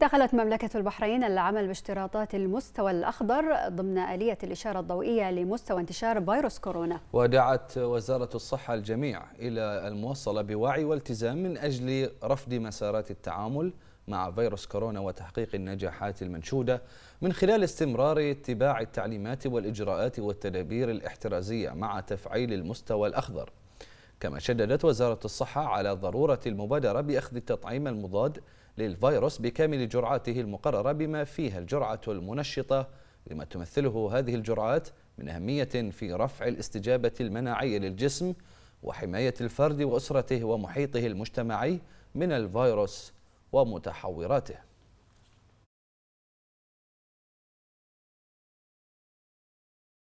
دخلت مملكة البحرين العمل باشتراطات المستوى الأخضر ضمن آلية الإشارة الضوئية لمستوى انتشار فيروس كورونا ودعت وزارة الصحة الجميع إلى الموصلة بوعي والتزام من أجل رفض مسارات التعامل مع فيروس كورونا وتحقيق النجاحات المنشودة من خلال استمرار اتباع التعليمات والإجراءات والتدابير الاحترازية مع تفعيل المستوى الأخضر كما شددت وزارة الصحة على ضرورة المبادرة بأخذ التطعيم المضاد للفيروس بكامل جرعاته المقررة بما فيها الجرعة المنشطة لما تمثله هذه الجرعات من أهمية في رفع الاستجابة المناعية للجسم وحماية الفرد وأسرته ومحيطه المجتمعي من الفيروس ومتحوراته